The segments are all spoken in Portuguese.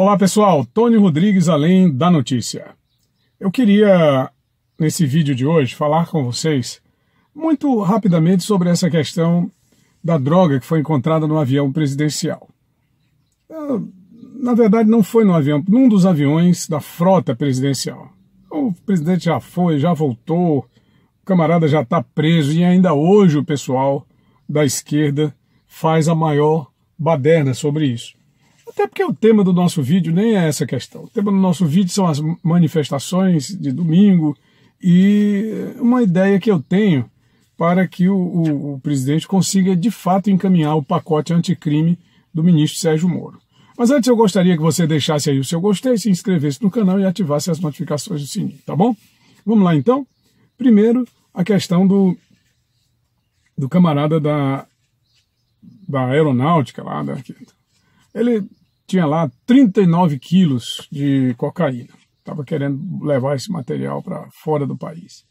Olá pessoal, Tony Rodrigues, além da notícia. Eu queria, nesse vídeo de hoje, falar com vocês muito rapidamente sobre essa questão da droga que foi encontrada no avião presidencial. Ah, na verdade, não foi no avião, num dos aviões da frota presidencial. O presidente já foi, já voltou, o camarada já está preso e ainda hoje o pessoal da esquerda faz a maior baderna sobre isso. Até porque o tema do nosso vídeo nem é essa questão. O tema do nosso vídeo são as manifestações de domingo e uma ideia que eu tenho para que o, o, o presidente consiga de fato encaminhar o pacote anticrime do ministro Sérgio Moro. Mas antes eu gostaria que você deixasse aí o seu gostei, se inscrevesse no canal e ativasse as notificações do sininho, tá bom? Vamos lá então? Primeiro, a questão do, do camarada da, da aeronáutica lá, da, né, ele tinha lá 39 quilos de cocaína. Estava querendo levar esse material para fora do país.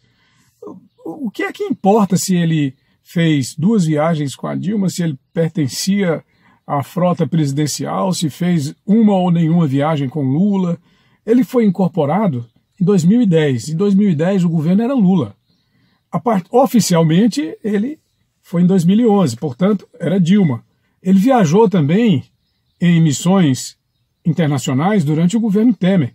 O que é que importa se ele fez duas viagens com a Dilma, se ele pertencia à frota presidencial, se fez uma ou nenhuma viagem com Lula? Ele foi incorporado em 2010. Em 2010 o governo era Lula. Part... Oficialmente ele foi em 2011, portanto era Dilma. Ele viajou também em missões internacionais durante o governo Temer.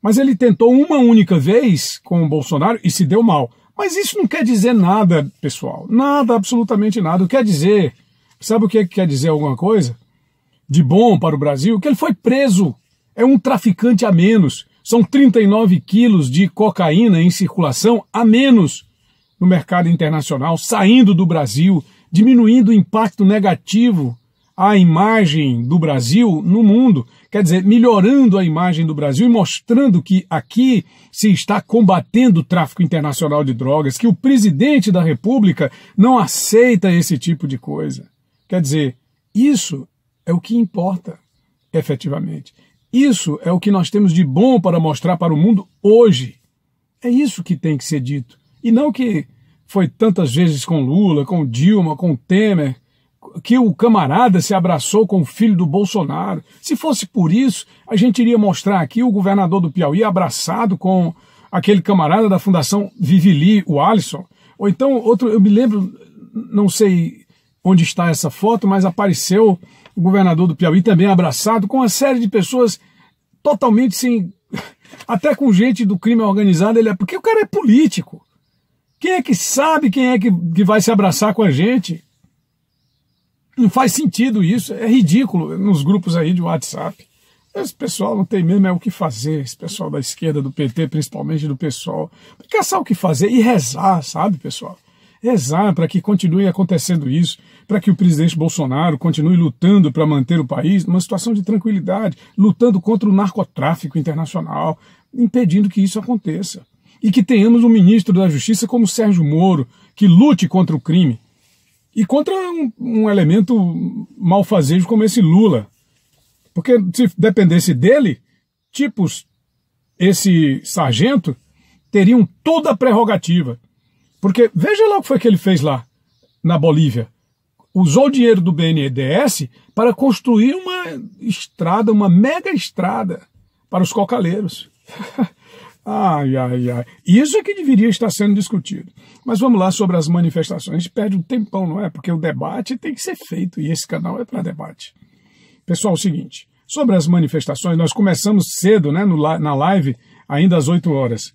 Mas ele tentou uma única vez com o Bolsonaro e se deu mal. Mas isso não quer dizer nada, pessoal. Nada, absolutamente nada. Quer dizer, sabe o que é quer dizer alguma coisa? De bom para o Brasil, que ele foi preso. É um traficante a menos. São 39 quilos de cocaína em circulação a menos no mercado internacional, saindo do Brasil, diminuindo o impacto negativo a imagem do Brasil no mundo, quer dizer, melhorando a imagem do Brasil e mostrando que aqui se está combatendo o tráfico internacional de drogas, que o presidente da República não aceita esse tipo de coisa. Quer dizer, isso é o que importa efetivamente. Isso é o que nós temos de bom para mostrar para o mundo hoje. É isso que tem que ser dito. E não que foi tantas vezes com Lula, com Dilma, com Temer que o camarada se abraçou com o filho do Bolsonaro. Se fosse por isso, a gente iria mostrar aqui o governador do Piauí abraçado com aquele camarada da Fundação Vivili, o Alisson. Ou então, outro, eu me lembro, não sei onde está essa foto, mas apareceu o governador do Piauí também abraçado com uma série de pessoas totalmente sem. Até com gente do crime organizado, ele é. Porque o cara é político. Quem é que sabe quem é que, que vai se abraçar com a gente? Não faz sentido isso, é ridículo nos grupos aí de WhatsApp. Esse pessoal não tem mesmo é o que fazer, esse pessoal da esquerda, do PT, principalmente do pessoal. só o que fazer e rezar, sabe, pessoal? Rezar para que continue acontecendo isso, para que o presidente Bolsonaro continue lutando para manter o país numa situação de tranquilidade, lutando contra o narcotráfico internacional, impedindo que isso aconteça. E que tenhamos um ministro da Justiça como Sérgio Moro, que lute contra o crime, e contra um, um elemento malfazejo como esse Lula. Porque se dependesse dele, tipos, esse sargento, teriam toda a prerrogativa. Porque veja lá o que foi que ele fez lá, na Bolívia. Usou o dinheiro do BNDES para construir uma estrada, uma mega estrada para os cocaleiros. Ai, ai, ai. Isso é que deveria estar sendo discutido. Mas vamos lá sobre as manifestações. A gente perde um tempão, não é? Porque o debate tem que ser feito e esse canal é para debate. Pessoal, é o seguinte: sobre as manifestações, nós começamos cedo, né, no, na live, ainda às 8 horas.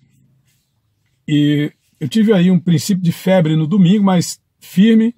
E eu tive aí um princípio de febre no domingo, mas firme,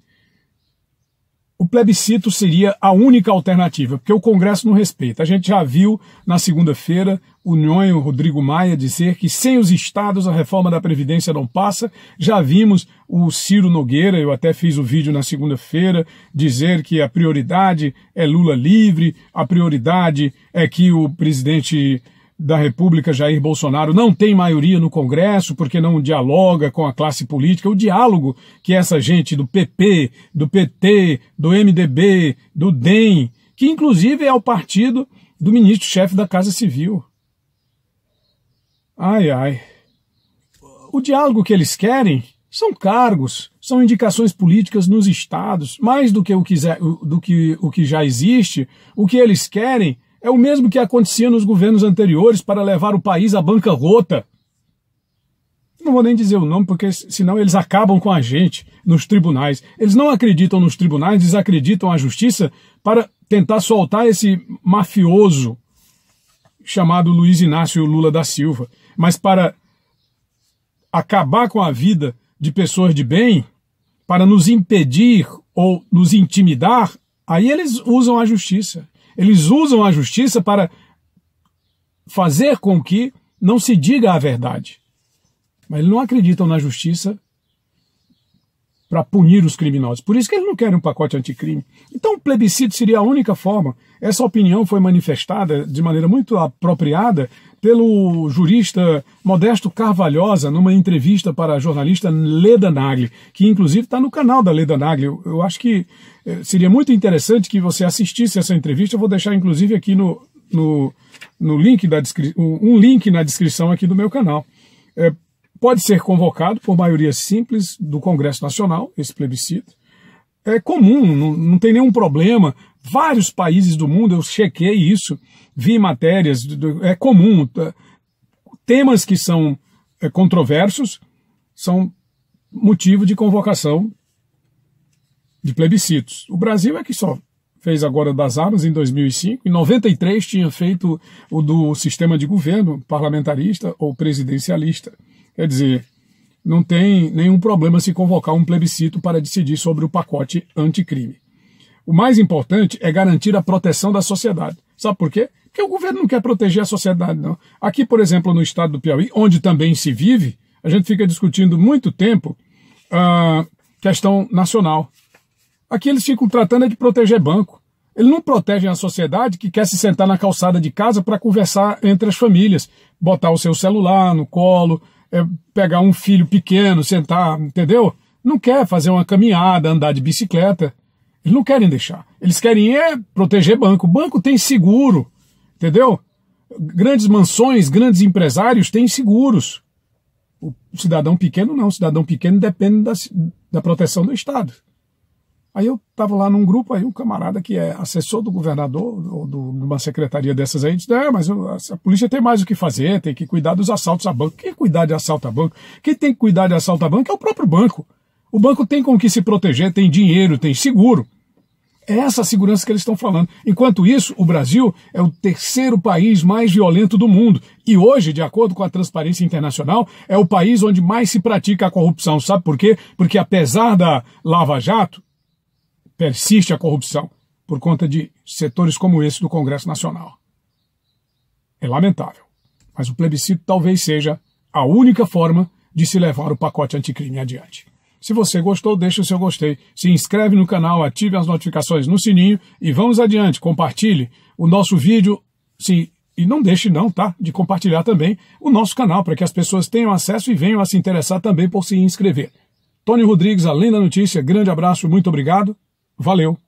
o plebiscito seria a única alternativa, porque o Congresso não respeita. A gente já viu na segunda-feira o Nhonho Rodrigo Maia dizer que sem os estados a reforma da Previdência não passa. Já vimos o Ciro Nogueira, eu até fiz o vídeo na segunda-feira, dizer que a prioridade é Lula livre, a prioridade é que o presidente da República Jair Bolsonaro não tem maioria no Congresso porque não dialoga com a classe política. O diálogo que essa gente do PP, do PT, do MDB, do DEM, que inclusive é o partido do ministro-chefe da Casa Civil. Ai, ai. O diálogo que eles querem são cargos, são indicações políticas nos estados, mais do que o que, do que, o que já existe. O que eles querem é o mesmo que acontecia nos governos anteriores para levar o país à bancarrota. Não vou nem dizer o nome, porque senão eles acabam com a gente nos tribunais. Eles não acreditam nos tribunais, desacreditam a justiça para tentar soltar esse mafioso chamado Luiz Inácio Lula da Silva. Mas para acabar com a vida de pessoas de bem, para nos impedir ou nos intimidar, aí eles usam a justiça. Eles usam a justiça para fazer com que não se diga a verdade. Mas eles não acreditam na justiça para punir os criminosos. Por isso que eles não querem um pacote anticrime. Então, o plebiscito seria a única forma. Essa opinião foi manifestada de maneira muito apropriada pelo jurista Modesto Carvalhosa numa entrevista para a jornalista Leda Nagli, que inclusive está no canal da Leda Nagli. Eu acho que eh, seria muito interessante que você assistisse essa entrevista. Eu vou deixar, inclusive, aqui no, no, no link da um link na descrição aqui do meu canal. É, pode ser convocado por maioria simples do Congresso Nacional, esse plebiscito. É comum, não, não tem nenhum problema. Vários países do mundo, eu chequei isso, vi matérias, é comum. Tá? Temas que são é, controversos são motivo de convocação de plebiscitos. O Brasil é que só fez agora das armas em 2005, em 93 tinha feito o do sistema de governo parlamentarista ou presidencialista. Quer dizer, não tem nenhum problema se convocar um plebiscito para decidir sobre o pacote anticrime. O mais importante é garantir a proteção da sociedade. Sabe por quê? Porque o governo não quer proteger a sociedade, não. Aqui, por exemplo, no estado do Piauí, onde também se vive, a gente fica discutindo muito tempo a uh, questão nacional. Aqui eles ficam tratando é de proteger banco. Eles não protegem a sociedade que quer se sentar na calçada de casa para conversar entre as famílias, botar o seu celular no colo, é, pegar um filho pequeno, sentar, entendeu? Não quer fazer uma caminhada, andar de bicicleta. Eles não querem deixar. Eles querem é proteger banco. O banco tem seguro, entendeu? Grandes mansões, grandes empresários têm seguros. O cidadão pequeno não. O cidadão pequeno depende da, da proteção do Estado. Aí eu estava lá num grupo, aí um camarada que é assessor do governador, ou de uma secretaria dessas aí, disse, é, mas a polícia tem mais o que fazer, tem que cuidar dos assaltos a banco. Quem cuidar de assalto a banco? Quem tem que cuidar de assalto a banco é o próprio banco. O banco tem com o que se proteger, tem dinheiro, tem seguro. É essa segurança que eles estão falando. Enquanto isso, o Brasil é o terceiro país mais violento do mundo. E hoje, de acordo com a Transparência Internacional, é o país onde mais se pratica a corrupção. Sabe por quê? Porque apesar da Lava Jato, persiste a corrupção por conta de setores como esse do Congresso Nacional. É lamentável, mas o plebiscito talvez seja a única forma de se levar o pacote anticrime adiante. Se você gostou, deixa o seu gostei, se inscreve no canal, ative as notificações no sininho e vamos adiante, compartilhe o nosso vídeo, se e não deixe não, tá, de compartilhar também o nosso canal para que as pessoas tenham acesso e venham a se interessar também por se inscrever. Tony Rodrigues, além da notícia, grande abraço, muito obrigado. Valeu!